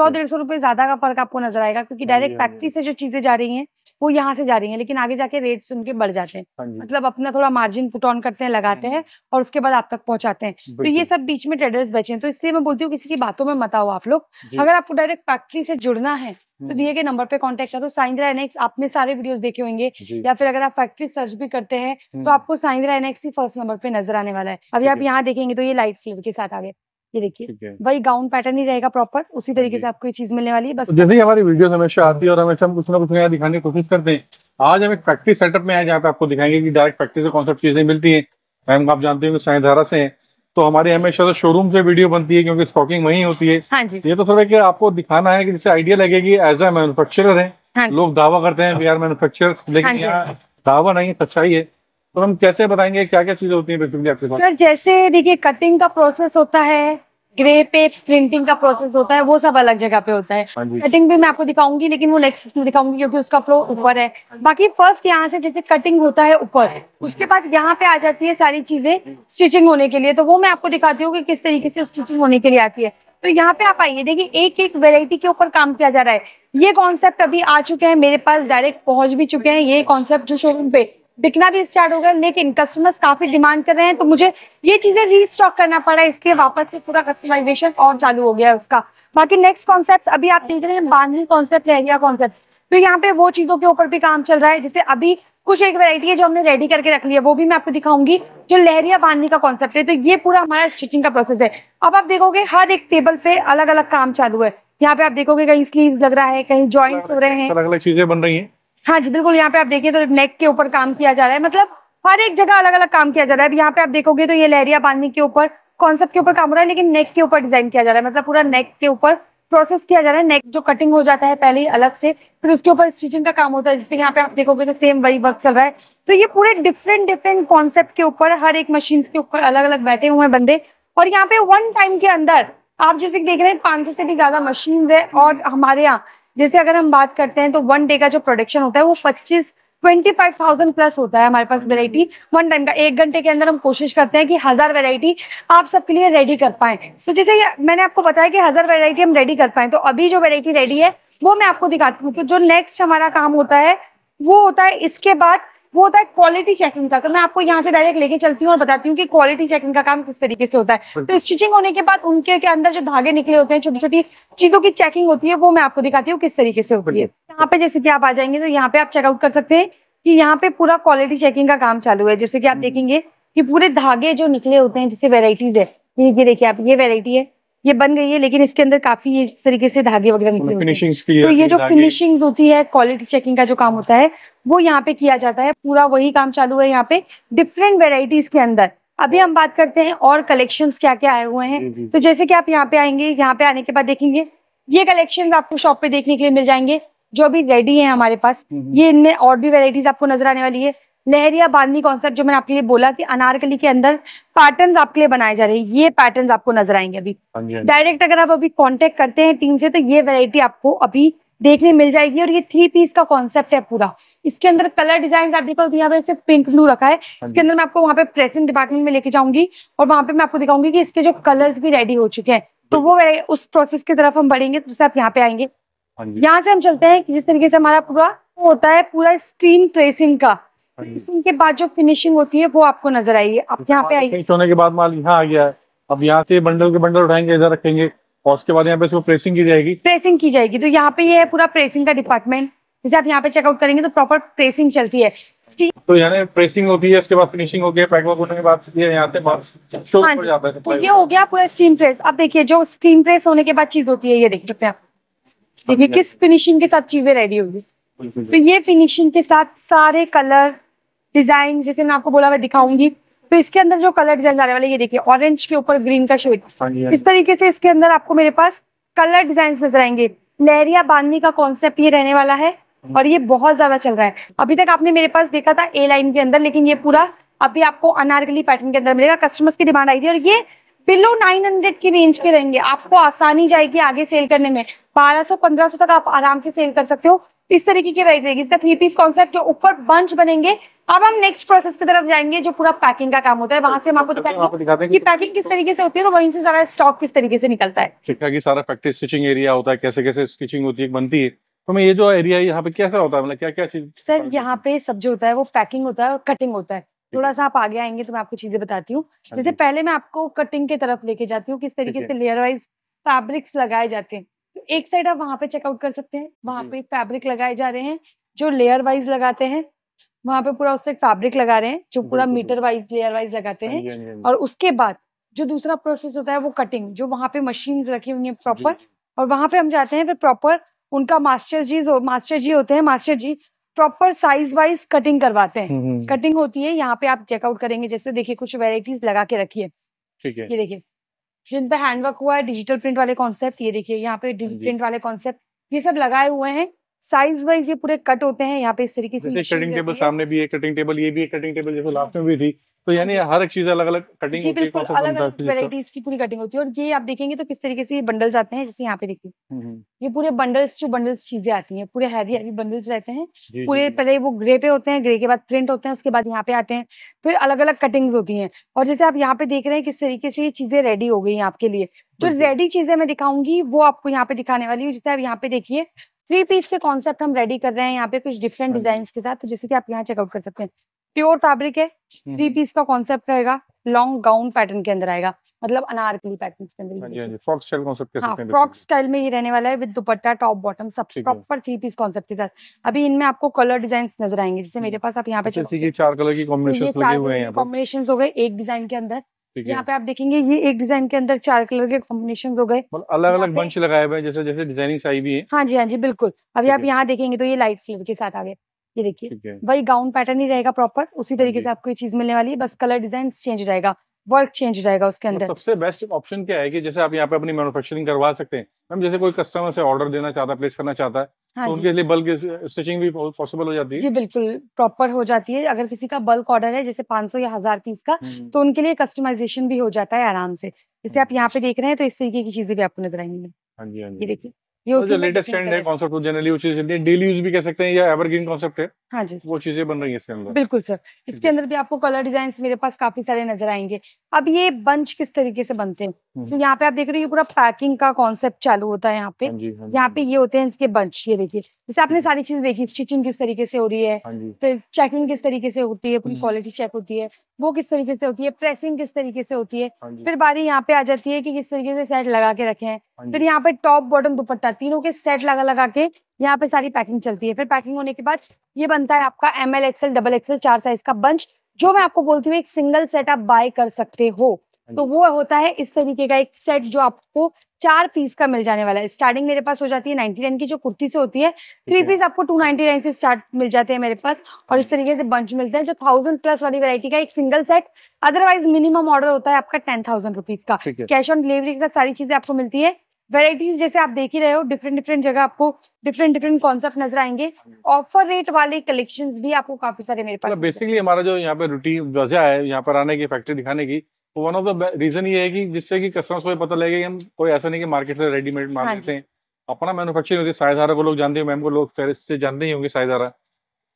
सौ डेढ़ सौ रुपए ज्यादा का फर्क आपको नजर आएगा क्योंकि डायरेक्ट हाँ फैक्ट्री हाँ से जो चीजें जा रही हैं वो यहाँ से जा रही हैं लेकिन आगे जाके रेट्स उनके बढ़ जाते हैं हाँ मतलब अपना थोड़ा मार्जिन पुट ऑन करते हैं लगाते हैं और उसके बाद आप तक पहुंचाते हैं तो ये सब बीच में ट्रेडर्स हैं तो इसलिए मैं बोलती हूँ किसी की बातों में मत आओ आप लोग अगर आपको डायरेक्ट फैक्ट्री से जुड़ना है तो हम्म। दिए गए नंबर पे कांटेक्ट करो साइंद्रा एनएक्स आपने सारे वीडियोस देखे होंगे या फिर अगर आप फैक्ट्री सर्च भी करते हैं तो हम्म। आपको साइंद्रा एनएक्स ही फर्स्ट नंबर पे नजर आने वाला है अभी आप यहाँ देखेंगे तो ये लाइट क्लिप के साथ आगे ये देखिए वही गाउन पैटर्न ही रहेगा प्रॉपर उसी तरीके से आपको ये चीज मिलने वाली है बस तो जैसे ही हमारी वीडियो हमेशा आती है और हमेशा हम कुछ ना कुछ नया दिखाने की कोशिश करते हैं आज हम एक फैक्ट्री सेटअप में आए जहाँ पे आपको दिखाएंगे कि डायरेक्ट फैक्ट्री से कौन सा चीजें मिलती है मैम आप जानते हो साई धारा से तो हमारे हमेशा तो शोरूम से वीडियो बनती है क्योंकि स्टॉकिंग वही होती है हाँ जी। ये तो थोड़ा कि आपको दिखाना है कि जिससे आइडिया लगेगी एज ए मैनुफेक्चर है हाँ लोग दावा करते हैं वी आर मैनुफेक्चर लेकिन हाँ यहाँ दावा नहीं है सच्चाई है तो हम कैसे बताएंगे क्या क्या चीजें होती है आपके सर जैसे देखिए कटिंग का प्रोसेस होता है ग्रे पे प्रिंटिंग का प्रोसेस होता है वो सब अलग जगह पे होता है कटिंग हाँ भी मैं आपको दिखाऊंगी लेकिन वो नेक्स्ट में दिखाऊंगी क्योंकि उसका फ्लो ऊपर है बाकी फर्स्ट यहाँ से जैसे कटिंग होता है ऊपर उसके बाद यहाँ पे आ जाती है सारी चीजें स्टिचिंग होने के लिए तो वो मैं आपको दिखाती हूँ कि किस तरीके से स्टिचिंग होने के लिए आती है तो यहाँ पे आप आइए देखिए एक एक वेरायटी के ऊपर काम किया जा रहा है ये कॉन्सेप्ट अभी आ चुके हैं मेरे पास डायरेक्ट पहुंच भी चुके हैं ये कॉन्सेप्ट जो शोरूम पे बिकना भी स्टार्ट हो गया लेकिन कस्टमर्स काफी डिमांड कर रहे हैं तो मुझे ये चीजें रीस्टॉक करना पड़ा इसलिए वापस से पूरा कस्टमाइजेशन और चालू हो गया उसका बाकी नेक्स्ट कॉन्सेप्ट अभी आप देख रहे हैं बांधनी कॉन्सेप्ट लहरिया कॉन्सेप्ट तो यहाँ पे वो चीजों के ऊपर भी काम चल रहा है जैसे अभी कुछ एक वैरायटी है जो हमने रेडी करके रख लिया वो भी मैं आपको दिखाऊंगी जो लहरिया बांधने का कॉन्सेप्ट है तो ये पूरा हमारा स्टिचिंग का प्रोसेस है अब आप देखोगे हर एक टेबल पे अलग अलग काम चालू है यहाँ पे आप देखोगे कहीं स्लीव्स लग रहा है कहीं ज्वाइंट हो रहे हैं अलग अलग चीजें बन रही है हाँ जी बिल्कुल यहाँ पे आप देखिए तो नेक के ऊपर काम किया जा रहा है मतलब हर एक जगह अलग अलग काम किया जा रहा है यहाँ पे आप देखोगे तो ये लहरिया बांधने के ऊपर कॉन्सेप्ट के ऊपर काम हो रहा है लेकिन नेक के ऊपर डिजाइन किया जा रहा है मतलब पूरा नेक के ऊपर प्रोसेस किया जा रहा है नेक जो कटिंग हो जाता है पहले ही अलग से फिर उसके ऊपर स्टिचिंग का काम होता है फिर यहाँ पे आप देखोगे तो सेम वही वर्क चल रहा है तो ये पूरे डिफरेंट डिफरेंट कॉन्सेप्ट के ऊपर हर एक मशीन के ऊपर अलग अलग बैठे हुए हैं बंदे और यहाँ पे वन टाइम के अंदर आप जैसे देख रहे हैं पांच सौ से भी ज्यादा मशीन है और हमारे यहाँ जैसे अगर हम बात करते हैं तो वन डे का जो प्रोडक्शन होता है वो पच्चीस ट्वेंटी फाइव थाउजेंड प्लस होता है हमारे पास वेरायटी वन टाइम का एक घंटे के अंदर हम कोशिश करते हैं कि हजार वेरायटी आप सबके लिए रेडी कर पाए तो जैसे मैंने आपको बताया कि हजार वेरायटी हम रेडी कर पाए तो अभी जो वेरायटी रेडी है वो मैं आपको दिखाती हूँ तो जो नेक्स्ट हमारा काम होता है वो होता है इसके बाद वो होता है क्वालिटी चेकिंग का तो मैं आपको यहाँ से डायरेक्ट लेके चलती हूँ और बताती हूँ कि क्वालिटी चेकिंग का काम किस तरीके से होता है तो स्टिचिंग होने के बाद उनके के अंदर जो धागे निकले होते हैं छोटी छोटी चीजों की चेकिंग होती है वो मैं आपको दिखाती हूँ किस तरीके से होती है यहाँ पे जैसे कि आप आ जाएंगे तो यहाँ पे आप चेकआउट कर सकते हैं कि यहाँ पे पूरा क्वालिटी चेकिंग का काम चालू है जैसे कि आप हम्म। देखेंगे कि पूरे धागे जो निकले होते हैं जैसे वेराइटीज है ये देखिए आप ये वेराइटी है ये बन गई है लेकिन इसके अंदर काफी इस तरीके से धागे वगैरह निकले फिनिशिंग मतलब तो ये जो फिनिशिंग होती है क्वालिटी चेकिंग का जो काम होता है वो यहाँ पे किया जाता है पूरा वही काम चालू है यहाँ पे डिफरेंट वेराइटीज के अंदर अभी हम बात करते हैं और कलेक्शंस क्या क्या आए हुए हैं तो जैसे कि आप यहाँ पे आएंगे यहाँ पे आने के बाद देखेंगे ये कलेक्शन आपको शॉप पे देखने के लिए मिल जाएंगे जो अभी रेडी है हमारे पास हम्म, हम्म। ये इनमें और भी वेराइटीज आपको नजर आने वाली है लहरिया बांधनी कॉन्सेप्ट जो मैंने आपके लिए बोला कि अनारकली के अंदर पैटर्न्स आपके लिए बनाए जा रहे हैं ये पैटर्न्स आपको नजर आएंगे अभी डायरेक्ट हाँ हाँ अगर आप अभी कांटेक्ट करते हैं टीम से तो ये वेराइटी आपको अभी देखने मिल जाएगी और ये थ्री पीस का कॉन्सेप्ट है पूरा इसके अंदर कलर डिजाइन आप देखो यहाँ पे पिंक ब्लू रखा है हाँ इसके अंदर मैं आपको वहाँ पे प्रेसिंग डिपार्टमेंट में लेके जाऊंगी और वहाँ पे मैं आपको दिखाऊंगी की इसके जो कलर भी रेडी हो चुके हैं तो वो उस प्रोसेस की तरफ हम बढ़ेंगे जिससे तो आप यहाँ पे आएंगे यहाँ से हम चलते हैं जिस तरीके से हमारा पूरा होता है पूरा स्टीम प्रेसिंग का फिनिशिंग के बाद जो फिनिशिंग होती है वो आपको नजर आएगी आप तो यहाँ पे आएगी होने के बाद माल यहाँ आ गया है अब यहाँ से बंडल के बंडल उठाएंगे इधर रखेंगे और उसके बाद यहाँ पे इसको प्रेसिंग की जाएगी प्रेसिंग की जाएगी तो यहाँ पे ये है पूरा प्रेसिंग का डिपार्टमेंट जैसे आप यहाँ पे चेकआउट करेंगे तो प्रॉपर प्रेसिंग चलती है तो यानी प्रेसिंग होती है उसके बाद फिनिशिंग हो गया पैकवर्क होने के बाद यहाँ से हाँ, जाता है तो ये हो गया पूरा स्टीम प्रेस अब देखिए जो स्टीम प्रेस होने के बाद चीज होती है ये देख सकते हैं आप देखिए किस फिनिशिंग के साथ चीजें रेडी होगी तो ये फिनिशिंग के साथ सारे कलर डिजाइन जैसे मैं आपको बोला मैं दिखाऊंगी तो इसके अंदर जो कलर डिजाइन आने वाले ये देखिए ऑरेंज के ऊपर ग्रीन का शेड हाँ हाँ इस तरीके से इसके अंदर आपको मेरे पास कलर डिजाइन नजर आएंगे लहरिया बांधनी का कॉन्सेप्ट ये रहने वाला है और ये बहुत ज्यादा चल रहा है अभी तक आपने मेरे पास देखा था ए लाइन के अंदर लेकिन ये पूरा अभी आपको अनारकली पैटर्न के अंदर मिलेगा कस्टमर्स की डिमांड आई थी और ये बिलो 900 की रेंज के रहेंगे आपको आसानी जाएगी आगे सेल करने में 1200 1500 तक आप आराम से सेल कर सकते हो इस तरीके की राइट रहेगी इसका थ्री पीस कॉन्सेप्ट जो ऊपर बंच बनेंगे अब हम नेक्स्ट प्रोसेस की तरफ जाएंगे जो पूरा पैकिंग का काम होता है वहां से हम आपको अच्छा, दिखाएंगे कि पैकिंग किस तरीके से होती है और वहीं से सारा स्टॉक किस तरीके से निकलता है ठीक ठाक सारा फैक्ट्री स्टिचिंग एरिया होता है कैसे कैसे स्टिचिंग होती है बनती है तो मैं ये जो एरिया यहाँ पे कैसा होता है मतलब क्या क्या चीज सर यहाँ पे सब जो होता है वो पैकिंग होता है और कटिंग होता है थोड़ा सा आप आगे आएंगे तो मैं आपको चीजें बताती हूँ हाँ जैसे पहले मैं आपको कटिंग की तरफ लेके जाती हूँ किस तरीके से लेयर वाइज फैब्रिक्स लगाए जाते हैं एक साइड आप वहां पे चेकआउट कर सकते हैं वहां पे फैब्रिक लगाए जा रहे हैं जो लेयर वाइज लगाते हैं वहां पे पूरा उससे फैब्रिक लगा रहे हैं जो पूरा मीटर वाइज लेयर वाइज लगाते हाँ हैं हाँ हाँ और उसके बाद जो दूसरा प्रोसेस होता है वो कटिंग जो वहां पे मशीन रखी हुई है प्रॉपर और वहां पे हम जाते हैं फिर प्रॉपर उनका मास्टर जी मास्टर जी होते हैं master ji proper size wise cutting करवाते हैं कटिंग हम्म, हम्म। होती है यहाँ पे आप चेकआउट करेंगे जैसे देखिए कुछ वेराइटीज लगा के रखिए ठीक है ये देखिए जिन पे हैंडवर्क हुआ है डिजिटल प्रिंट वाले कॉन्सेप्ट ये देखिए यहाँ पे डिजिटल हाँ प्रिंट वाले कॉन्सेप्ट ये सब लगाए हुए हैं साइज वाइज ये पूरे कट होते हैं यहाँ पे इस तरीके से कटिंग टेबल सामने भी एक कटिंग टेबल ये भी कटिंग टेबल जैसे लास्ट में भी थी तो हाँ यानी हर एक चीज अलग अलग कटिंग जी बिल्कुल अलग अलग वेराइटीज की पूरी कटिंग होती है और ये आप देखेंगे तो किस तरीके से ये बंडल्स आते हैं जैसे यहाँ पे देखिए हम्म, हम्म। ये पूरे बंडल्स जो बंडल्स चीजें आती हैं पूरे हैवी हैवी बंडल्स रहते हैं पूरे पहले वो ग्रे पे होते हैं ग्रे के बाद प्रिंट होते हैं उसके बाद यहाँ पे आते हैं फिर अलग अलग कटिंग्स होती है और जैसे आप यहाँ पे देख रहे हैं किस तरीके से ये चीजें रेडी हो गई है आपके लिए जो रेडी चीजें मैं दिखाऊंगी वो आपको यहाँ पे दिखाने वाली हूँ जैसे आप यहाँ पे देखिए थ्री पीस के कॉन्सेप्ट हम रेडी कर रहे हैं यहाँ पे कुछ डिफरेंट डिजाइन हाँ के साथ तो जैसे कि आप यहाँ चेकआउट कर सकते हैं प्योर फैब्रिक है थ्री हम्म, पीस हम्म। का कॉन्सेप्ट रहेगा लॉन्ग गाउन पैटर्न के अंदर आएगा मतलब अनारकली पैटर्न के अंदर frock style concept frock style में ही रहने वाला है विद दुपट्टा टॉप बॉटम सब प्रॉपर थ्री पीस कॉन्सेप्ट के साथ अभी इनमें आपको कलर डिजाइन नजर आएंगे जैसे हम्म। मेरे पास आप यहाँ पे अच्छा, चार कलर की कॉम्बिनेशन कॉम्बिनेशन हो गए एक डिजाइन के अंदर यहाँ पे आप देखेंगे ये एक डिजाइन के अंदर चार कलर के कॉम्बिनेशन हो गए अलग अलग बंच लगाए हुए हैं जैसे जैसे डिजाइनिंग आई भी है हाँ जी हाँ जी बिल्कुल अभी आप यहाँ देखेंगे तो ये लाइट कलर के साथ आ गए ये देखिए वही गाउन पैटर्न ही रहेगा प्रॉपर उसी हाँ तरीके से आपको ये चीज मिलने वाली है बस कलर डिजाइन चेंज रहेगा वर्क चेंज रहेगा उसके तो अंदर सबसे बेस्ट ऑप्शन क्या है कि जैसे आप यहाँ पे अपनी मैन्युफैक्चरिंग करवा सकते हैं मैम जैसे कोई कस्टमर से ऑर्डर देना चाहता है प्लेस करना चाहता है हाँ तो उनके लिए बल्क स्टिचिंग भी पॉसिबल हो जाती है जी बिल्कुल प्रॉपर हो जाती है अगर किसी का बल्क ऑर्डर है जैसे 500 या हजार पीस का हम्म। तो उनके लिए कस्टमाइजेशन भी हो जाता है आराम से जैसे हम्म। आप यहाँ पे देख रहे हैं तो इस तरीके की चीजें भी आपको नजर आएंगी हाँ जी हाँ जी देखिए तो हाँ जी वो चीजें बन रही है बिल्कुल सर इसके अंदर भी आपको कलर डिजाइन मेरे पास काफी सारे नजर आएंगे अब ये बंच किस तरीके से बनते हैं हम्म। तो यहाँ पे आप देख रहे हो ये पूरा पैकिंग का कॉन्सेप्ट चालू होता है यहाँ पे हाँ हाँ यहाँ हाँ पे ये होते हैं इसके बंच ये देखिए जैसे आपने सारी चीजें देखी स्टिचिंग किस तरीके से हो रही है हाँ फिर चेकिंग किस तरीके से होती है पूरी क्वालिटी चेक होती है वो किस तरीके से होती है प्रेसिंग किस तरीके से होती है हाँ फिर बारी यहाँ पे आ जाती है कि किस तरीके से सेट लगा के रखे हैं हाँ फिर यहाँ पे टॉप बॉटम दुपट्टा तीनों के सेट लगा लगा के यहाँ पे सारी पैकिंग चलती है फिर पैकिंग होने के बाद ये बनता है आपका M L XL double XL चार साइज का बंच जो मैं आपको बोलती हूँ एक सिंगल सेट आप बाय कर सकते हो हाँ तो वो होता है इस तरीके का एक सेट जो आपको चार पीस का मिल जाने वाला है स्टार्टिंग मेरे पास हो जाती है नाइनटी नाइन की जो कुर्ती से होती है थ्री पीस आपको टू नाइनटी नाइन से स्टार्ट मिल जाते हैं मेरे पास और इस तरीके से बंच मिलते हैं जो थाउजेंड प्लस वाली वैरायटी का एक single set otherwise minimum order होता है आपका टेन थाउजेंड रुपीज का कैश ऑन डिलीवरी के साथ सारी चीजें आपको मिलती है वेराइटीज जैसे आप देख ही रहे हो डिफरेंट डिफरेंट जगह आपको डिफरेंट डिफरेंट कॉन्सेप्ट नजर आएंगे ऑफर रेट वाले कलेक्शन भी आपको काफी सारे मेरे मतलब पास बेसिकली हमारा जो यहाँ पे रूटीन वजह है यहाँ पर आने की फैक्ट्री दिखाने की वन ऑफ द रीजन ये है कि जिससे कि कस्टमर्स को पता लगेगा कि हम कोई ऐसा नहीं कि मार्केट से रेडीमेड माल हाँ लेते हैं अपना मैनुफेक्चरिंग होती है साइधारा को लोग जानते हैं मैम को लोग फेरिस से जानते ही होंगे साइधारा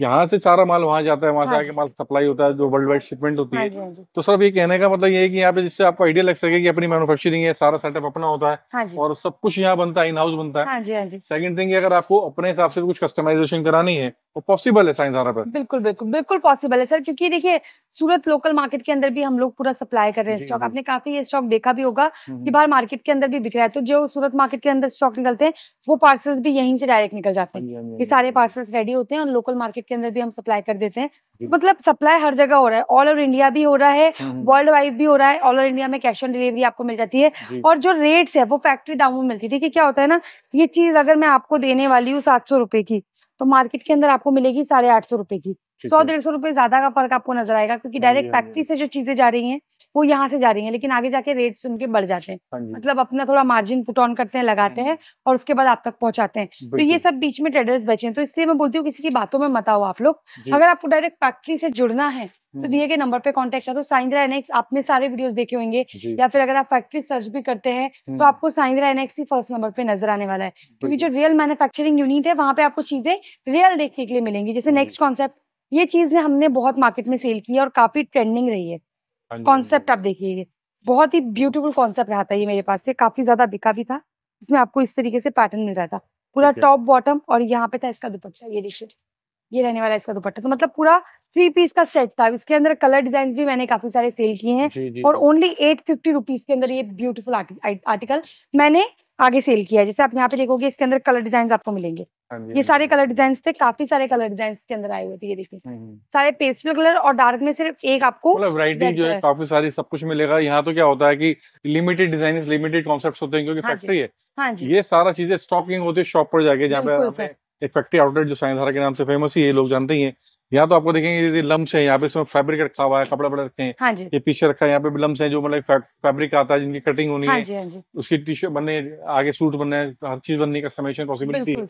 यहाँ से सारा माल वहाँ जाता है वहाँ से हाँ आके माल सप्लाई होता है जो वर्ल्ड वाइड शिपमेंट होती हाँ है तो सर ये कहने का मतलब ये है कि यहाँ पे जिससे आपको आइडिया लग सके कि अपनी मैनुफेक्चरिंग है सारा सेटअप अपना होता है और सब कुछ यहाँ बनता है इन हाउस बनता है सेकंड थिंग अगर आपको अपने हिसाब से कुछ कस्टमाइजेशन करानी है वो पॉसिबल है साइंसधारा पर बिल्कुल बिल्कुल बिल्कुल पॉसिबल है सर क्योंकि देखिए सूरत लोकल मार्केट के अंदर भी हम लोग पूरा सप्लाई कर रहे हैं स्टॉक आपने काफी ये स्टॉक देखा भी होगा हम्म, हम्म। कि बाहर मार्केट के अंदर भी बिक रहा है तो जो सूरत मार्केट के अंदर स्टॉक निकलते हैं वो पार्सल्स भी यहीं से डायरेक्ट निकल जाते हैं हाँ हाँ हाँ ये सारे पार्सल्स रेडी होते हैं और लोकल मार्केट के अंदर भी हम सप्लाई कर देते हैं मतलब सप्लाई हर जगह हो रहा है ऑल ओवर इंडिया भी हो रहा है वर्ल्ड हम्म, वाइड भी हो रहा है ऑल ओवर इंडिया में कैश ऑन डिलीवरी आपको मिल जाती है और जो रेट्स है वो फैक्ट्री दामों में मिलती है देखिए क्या होता है ना ये चीज अगर मैं आपको देने वाली हूँ सात सौ रुपए की तो मार्केट के अंदर आपको मिलेगी साढ़े आठ सौ रुपए की सौ डेढ़ सौ रुपए ज्यादा का फर्क आपको नजर आएगा क्योंकि डायरेक्ट हाँ, फैक्ट्री से जो चीजें जा रही हैं वो यहाँ से जा रही हैं लेकिन आगे जाके रेट्स उनके बढ़ जाते हैं हाँ मतलब अपना थोड़ा मार्जिन पुट ऑन करते हैं लगाते हाँ। हैं और उसके बाद आप तक पहुंचाते हैं तो ये सब बीच में ट्रेडर्स बचे हैं तो इसलिए मैं बोलती हूँ किसी की बातों में मत आओ आप लोग अगर आपको डायरेक्ट फैक्ट्री से जुड़ना है तो हम्म। दिए गए नंबर पे कांटेक्ट करो साइंद्रा एनएक्स आपने सारे वीडियोस देखे होंगे या फिर अगर आप फैक्ट्री सर्च भी करते हैं तो हम्म। आपको साइंद्रा एनएक्स ही फर्स्ट नंबर पे नजर आने वाला है क्योंकि जो रियल मैन्युफैक्चरिंग यूनिट है वहां पे आपको चीजें रियल देखने के लिए मिलेंगी जैसे नेक्स्ट कॉन्सेप्ट ये चीज ने हमने बहुत मार्केट में सेल की है और काफी ट्रेंडिंग रही है कॉन्सेप्ट हाँ हाँ आप देखिए बहुत ही ब्यूटीफुल कॉन्सेप्ट रहा था ये मेरे पास से काफी ज्यादा बिका भी था इसमें आपको इस तरीके से पैटर्न मिल रहा था पूरा टॉप बॉटम और यहाँ पे था इसका दुपट्टा ये देखिए ये रहने वाला इसका दुपट्टा तो मतलब पूरा थ्री पीस का सेट था इसके अंदर कलर डिजाइन भी मैंने काफी सारे सेल किए हैं और ओनली एट फिफ्टी रुपीज के अंदर ये ब्यूटीफुल आर्टिकल मैंने आगे सेल किया है जैसे आप यहाँ पे देखोगे इसके अंदर कलर डिजाइन आपको मिलेंगे हाँ ये हाँ सारे कलर डिजाइन थे काफी सारे कलर डिजाइन के अंदर आए हुए थे ये देखिए हम्म, हम्म। सारे पेस्टल कलर और डार्क में सिर्फ एक आपको वराइटी मतलब जो है काफी सारी सब कुछ मिलेगा यहाँ तो क्या होता है की लिमिटेड डिजाइन लिमिटेड कॉन्सेप्ट होते हैं क्योंकि फैक्ट्री हाँ है ये सारा चीजें स्टॉकिंग होती है शॉप पर जाके जहाँ पे एक फैक्ट्री आउटलेट जो साइंसधारा के नाम से फेमस ही है लोग जानते ही है यहाँ तो आपको देखेंगे ये लम्स है यहाँ पे इसमें फैब्रिक रखा हुआ है कपड़ा बड़ा रखे हैं हाँ जी। ये पीछे रखा है यहाँ पे भी लम्स है जो मतलब फैब्रिक आता है जिनकी कटिंग होनी हाँ जी, है हाँ जी। उसकी टी शर्ट बनने आगे सूट बनना है हर चीज बनने का समेशन पॉसिबिलिटी है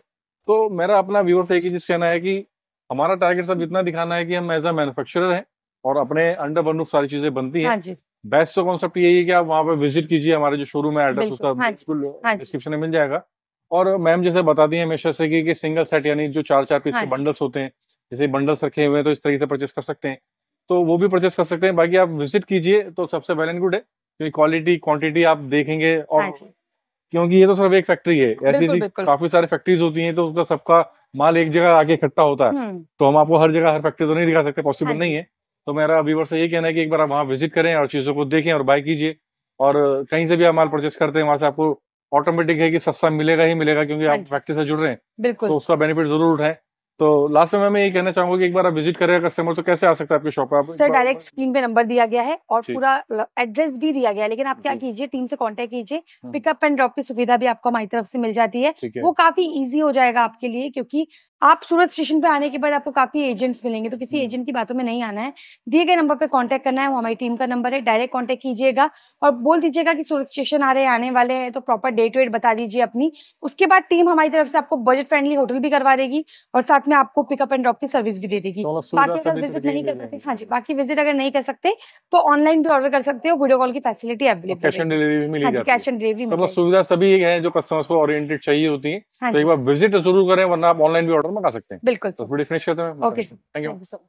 तो मेरा अपना व्यूअर्स एक ही चीज कहना है की हमारा टारगेट सब इतना दिखाना है की हम एज अ मैनुफेक्चर है और अपने अंडर वन सारी चीजें बनती है बेस्ट कॉन्सेप्ट यही है कि आप वहाँ पे विजिट कीजिए हमारे जो शोरूम है एड्रेस उसका हाँ बिल्कुल डिस्क्रिप्शन हाँ में मिल जाएगा और मैम जैसे बताती है हमेशा से कि सिंगल सेट यानी जो चार चार पीस के बंडल्स होते हैं जैसे बंडल्स रखे हुए हैं तो इस तरीके से परचेस कर सकते हैं तो वो भी परचेस कर सकते हैं बाकी आप विजिट कीजिए तो सबसे वेल एंड गुड है क्योंकि क्वालिटी क्वांटिटी आप देखेंगे और हाँ क्योंकि ये तो सिर्फ एक फैक्ट्री है ऐसी ऐसी काफी सारी फैक्ट्रीज होती हैं तो उसका सबका माल एक जगह आके इकट्ठा होता है हम्म। तो हम आपको हर जगह हर फैक्ट्री तो नहीं दिखा सकते पॉसिबल हाँ नहीं है तो मेरा व्यूवर से ये कहना है कि एक बार आप वहाँ विजिट करें और चीज़ों को देखें और बाय कीजिए और कहीं से भी आप माल परचेस करते हैं वहां से आपको ऑटोमेटिक है कि सस्ता मिलेगा ही मिलेगा क्योंकि हाँ आप फैक्ट्री से जुड़ रहे हैं तो उसका बेनिफिट जरूर उठाएं तो लास्ट में मैं ये कहना चाहूंगा कि एक बार आप विजिट करेगा कस्टमर तो कैसे आ सकता है आपकी शॉप पर सर डायरेक्ट स्क्रीन पे नंबर दिया गया है और पूरा एड्रेस भी दिया गया है लेकिन आप क्या कीजिए टीम से कांटेक्ट कीजिए पिकअप एंड ड्रॉप की सुविधा भी आपको हमारी तरफ से मिल जाती है वो काफी इजी हो जाएगा आपके लिए क्योंकि आप सूरत स्टेशन पे आने के बाद आपको काफी एजेंट्स मिलेंगे तो किसी एजेंट हम्म। की बातों में नहीं आना है दिए गए नंबर पे कांटेक्ट करना है वो हमारी टीम का नंबर है डायरेक्ट कांटेक्ट कीजिएगा और बोल दीजिएगा कि सूरत स्टेशन आ रहे आने वाले हैं तो प्रॉपर डेट वेट बता दीजिए अपनी उसके बाद टीम हमारी तरफ से आपको बजट फ्रेंडली होटल भी करवा देगी और साथ में आपको पिकअप एंड ड्रॉप की सर्विस भी दे देगी तो मतलब बाकी अगर विजिट नहीं कर सकते हाँ जी बाकी विजिट अगर नहीं कर सकते तो ऑनलाइन भी ऑर्डर कर सकते हो वीडियो कॉल की facility available cash on delivery भी कैश ऑन डिलीवरी सुविधा सभी है जो कस्टमर्स को ऑरियंटेड चाहिए होती है हाँ तो एक बार विजिट जरूर करें वरना आप ऑनलाइन भी ऑर्डर मंगा सकते हैं बिल्कुल तो फिर डिफिनिश करते हैं ओके थैंक यू